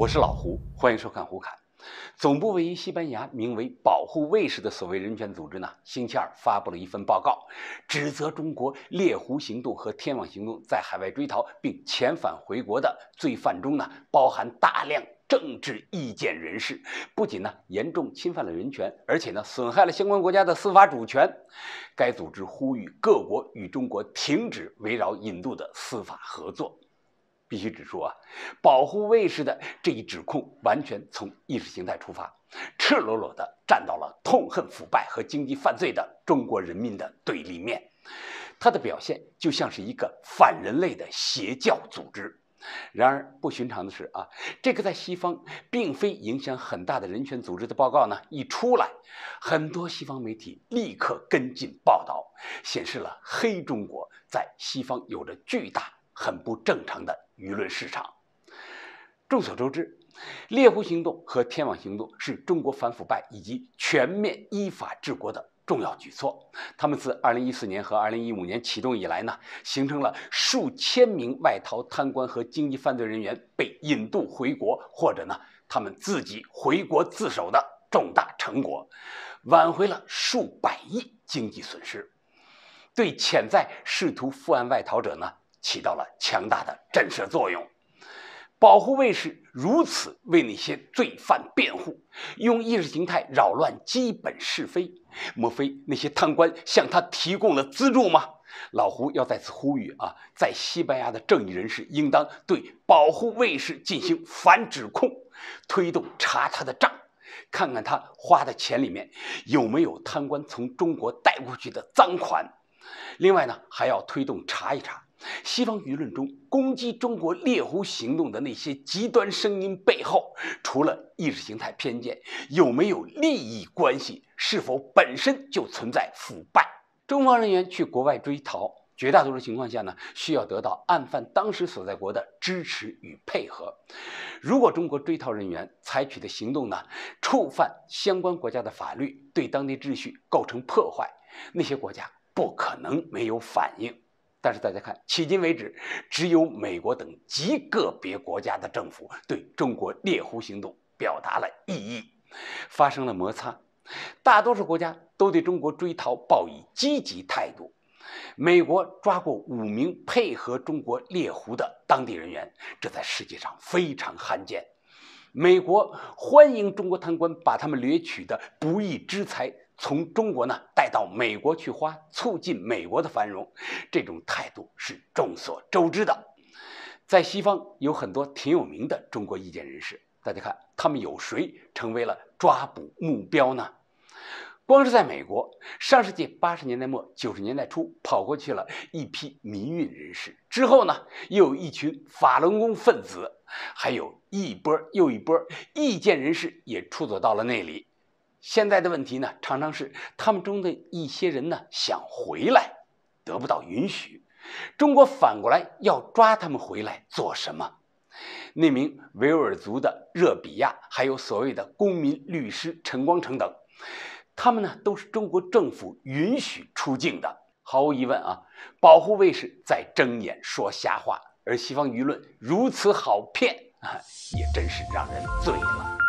我是老胡，欢迎收看《胡侃》。总部位于西班牙、名为“保护卫士”的所谓人权组织呢，星期二发布了一份报告，指责中国“猎狐行动”和“天网行动”在海外追逃并遣返回国的罪犯中呢，包含大量政治意见人士，不仅呢严重侵犯了人权，而且呢损害了相关国家的司法主权。该组织呼吁各国与中国停止围绕引渡的司法合作。必须指出啊，保护卫士的这一指控完全从意识形态出发，赤裸裸地站到了痛恨腐败和经济犯罪的中国人民的对立面。它的表现就像是一个反人类的邪教组织。然而不寻常的是啊，这个在西方并非影响很大的人权组织的报告呢，一出来，很多西方媒体立刻跟进报道，显示了黑中国在西方有着巨大。很不正常的舆论市场。众所周知，猎狐行动和天网行动是中国反腐败以及全面依法治国的重要举措。他们自二零一四年和二零一五年启动以来呢，形成了数千名外逃贪官和经济犯罪人员被引渡回国，或者呢他们自己回国自首的重大成果，挽回了数百亿经济损失。对潜在试图赴案外逃者呢？起到了强大的震慑作用。保护卫士如此为那些罪犯辩护，用意识形态扰乱基本是非，莫非那些贪官向他提供了资助吗？老胡要再次呼吁啊，在西班牙的正义人士应当对保护卫士进行反指控，推动查他的账，看看他花的钱里面有没有贪官从中国带过去的赃款。另外呢，还要推动查一查。西方舆论中攻击中国猎狐行动的那些极端声音背后，除了意识形态偏见，有没有利益关系？是否本身就存在腐败？中方人员去国外追逃，绝大多数情况下呢，需要得到案犯当时所在国的支持与配合。如果中国追逃人员采取的行动呢，触犯相关国家的法律，对当地秩序构成破坏，那些国家不可能没有反应。但是大家看，迄今为止，只有美国等极个别国家的政府对中国猎狐行动表达了异议，发生了摩擦。大多数国家都对中国追逃报以积极态度。美国抓过五名配合中国猎狐的当地人员，这在世界上非常罕见。美国欢迎中国贪官把他们掠取的不义之财。从中国呢带到美国去花，促进美国的繁荣，这种态度是众所周知的。在西方有很多挺有名的中国意见人士，大家看他们有谁成为了抓捕目标呢？光是在美国，上世纪八十年代末九十年代初，跑过去了一批民运人士，之后呢，又有一群法轮功分子，还有一波又一波意见人士也出走到了那里。现在的问题呢，常常是他们中的一些人呢想回来，得不到允许。中国反过来要抓他们回来做什么？那名维吾尔族的热比亚，还有所谓的公民律师陈光诚等，他们呢都是中国政府允许出境的。毫无疑问啊，保护卫士在睁眼说瞎话，而西方舆论如此好骗啊，也真是让人醉了。